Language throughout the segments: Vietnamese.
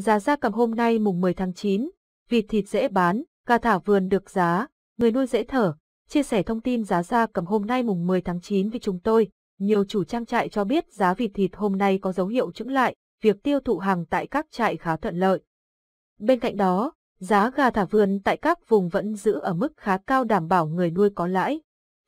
Giá gia cầm hôm nay mùng 10 tháng 9, vịt thịt dễ bán, gà thả vườn được giá, người nuôi dễ thở. Chia sẻ thông tin giá gia cầm hôm nay mùng 10 tháng 9 với chúng tôi, nhiều chủ trang trại cho biết giá vịt thịt hôm nay có dấu hiệu chững lại, việc tiêu thụ hàng tại các trại khá thuận lợi. Bên cạnh đó, giá gà thả vườn tại các vùng vẫn giữ ở mức khá cao đảm bảo người nuôi có lãi.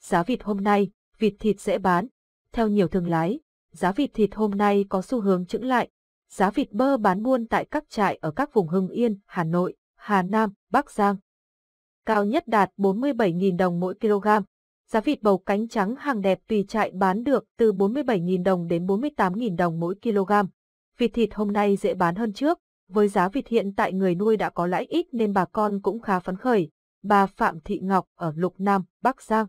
Giá vịt hôm nay, vịt thịt dễ bán. Theo nhiều thương lái, giá vịt thịt hôm nay có xu hướng chững lại, Giá vịt bơ bán buôn tại các trại ở các vùng Hưng Yên, Hà Nội, Hà Nam, Bắc Giang. Cao nhất đạt 47.000 đồng mỗi kg. Giá vịt bầu cánh trắng hàng đẹp tùy trại bán được từ 47.000 đồng đến 48.000 đồng mỗi kg. Vịt thịt hôm nay dễ bán hơn trước, với giá vịt hiện tại người nuôi đã có lãi ít nên bà con cũng khá phấn khởi. Bà Phạm Thị Ngọc ở Lục Nam, Bắc Giang.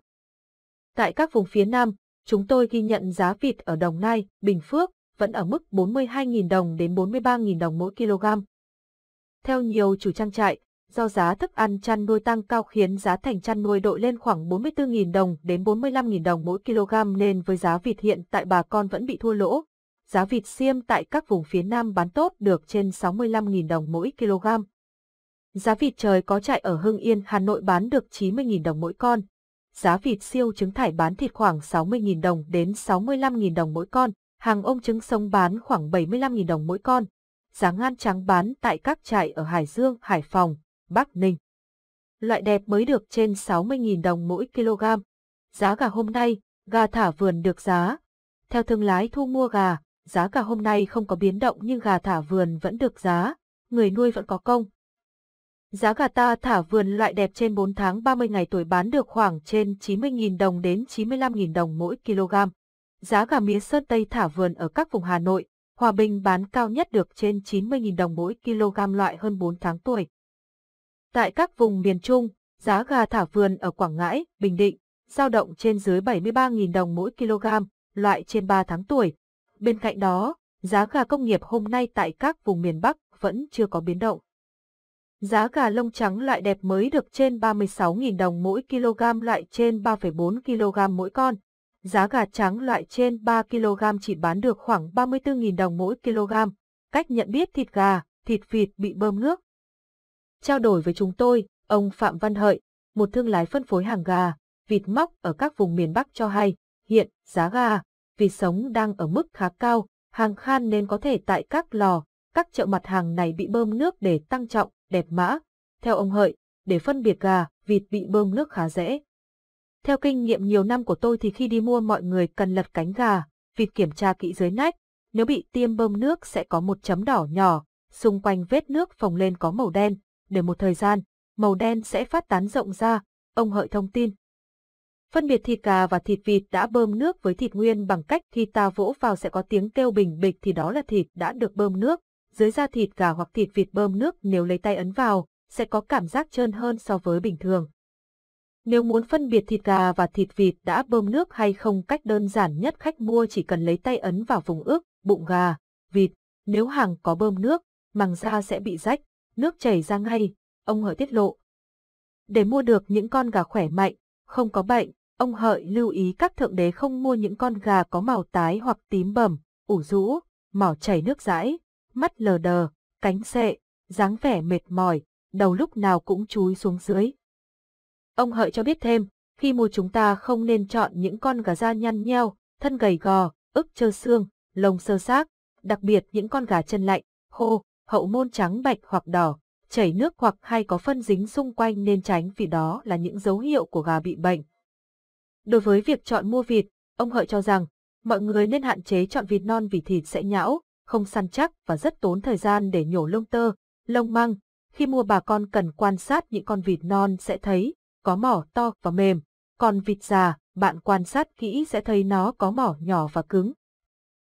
Tại các vùng phía Nam, chúng tôi ghi nhận giá vịt ở Đồng Nai, Bình Phước, vẫn ở mức 42.000 đồng đến 43.000 đồng mỗi kg. Theo nhiều chủ trang trại, do giá thức ăn chăn nuôi tăng cao khiến giá thành chăn nuôi đội lên khoảng 44.000 đồng đến 45.000 đồng mỗi kg nên với giá vịt hiện tại bà con vẫn bị thua lỗ. Giá vịt xiêm tại các vùng phía Nam bán tốt được trên 65.000 đồng mỗi kg. Giá vịt trời có chạy ở Hưng Yên, Hà Nội bán được 90.000 đồng mỗi con. Giá vịt siêu trứng thải bán thịt khoảng 60.000 đồng đến 65.000 đồng mỗi con. Hàng ông trứng sống bán khoảng 75.000 đồng mỗi con. Giá ngan trắng bán tại các trại ở Hải Dương, Hải Phòng, Bắc Ninh. Loại đẹp mới được trên 60.000 đồng mỗi kg. Giá gà hôm nay, gà thả vườn được giá. Theo thương lái thu mua gà, giá gà hôm nay không có biến động nhưng gà thả vườn vẫn được giá, người nuôi vẫn có công. Giá gà ta thả vườn loại đẹp trên 4 tháng 30 ngày tuổi bán được khoảng trên 90.000 đồng đến 95.000 đồng mỗi kg. Giá gà mía sơn Tây thả vườn ở các vùng Hà Nội, Hòa Bình bán cao nhất được trên 90.000 đồng mỗi kg loại hơn 4 tháng tuổi. Tại các vùng miền Trung, giá gà thả vườn ở Quảng Ngãi, Bình Định, dao động trên dưới 73.000 đồng mỗi kg, loại trên 3 tháng tuổi. Bên cạnh đó, giá gà công nghiệp hôm nay tại các vùng miền Bắc vẫn chưa có biến động. Giá gà lông trắng loại đẹp mới được trên 36.000 đồng mỗi kg loại trên 3,4 kg mỗi con. Giá gà trắng loại trên 3 kg chỉ bán được khoảng 34.000 đồng mỗi kg. Cách nhận biết thịt gà, thịt vịt bị bơm nước. Trao đổi với chúng tôi, ông Phạm Văn Hợi, một thương lái phân phối hàng gà, vịt móc ở các vùng miền Bắc cho hay, hiện giá gà, vịt sống đang ở mức khá cao, hàng khan nên có thể tại các lò, các chợ mặt hàng này bị bơm nước để tăng trọng, đẹp mã. Theo ông Hợi, để phân biệt gà, vịt bị bơm nước khá dễ. Theo kinh nghiệm nhiều năm của tôi thì khi đi mua mọi người cần lật cánh gà, vịt kiểm tra kỹ dưới nách, nếu bị tiêm bơm nước sẽ có một chấm đỏ nhỏ, xung quanh vết nước phồng lên có màu đen, để một thời gian, màu đen sẽ phát tán rộng ra, ông Hợi thông tin. Phân biệt thịt gà và thịt vịt đã bơm nước với thịt nguyên bằng cách khi ta vỗ vào sẽ có tiếng kêu bình bịch thì đó là thịt đã được bơm nước, dưới da thịt gà hoặc thịt vịt bơm nước nếu lấy tay ấn vào, sẽ có cảm giác trơn hơn so với bình thường. Nếu muốn phân biệt thịt gà và thịt vịt đã bơm nước hay không cách đơn giản nhất khách mua chỉ cần lấy tay ấn vào vùng ức, bụng gà, vịt. Nếu hàng có bơm nước, màng da sẽ bị rách, nước chảy ra ngay, ông Hợi tiết lộ. Để mua được những con gà khỏe mạnh, không có bệnh, ông Hợi lưu ý các thượng đế không mua những con gà có màu tái hoặc tím bầm, ủ rũ, mỏ chảy nước rãi, mắt lờ đờ, cánh sệ, dáng vẻ mệt mỏi, đầu lúc nào cũng chúi xuống dưới. Ông Hợi cho biết thêm, khi mua chúng ta không nên chọn những con gà da nhăn nheo, thân gầy gò, ức trơ xương, lông sơ xác, đặc biệt những con gà chân lạnh, khô, hậu môn trắng bạch hoặc đỏ, chảy nước hoặc hay có phân dính xung quanh nên tránh vì đó là những dấu hiệu của gà bị bệnh. Đối với việc chọn mua vịt, ông Hợi cho rằng, mọi người nên hạn chế chọn vịt non vì thịt sẽ nhão, không săn chắc và rất tốn thời gian để nhổ lông tơ, lông măng. Khi mua bà con cần quan sát những con vịt non sẽ thấy có mỏ to và mềm, còn vịt già, bạn quan sát kỹ sẽ thấy nó có mỏ nhỏ và cứng.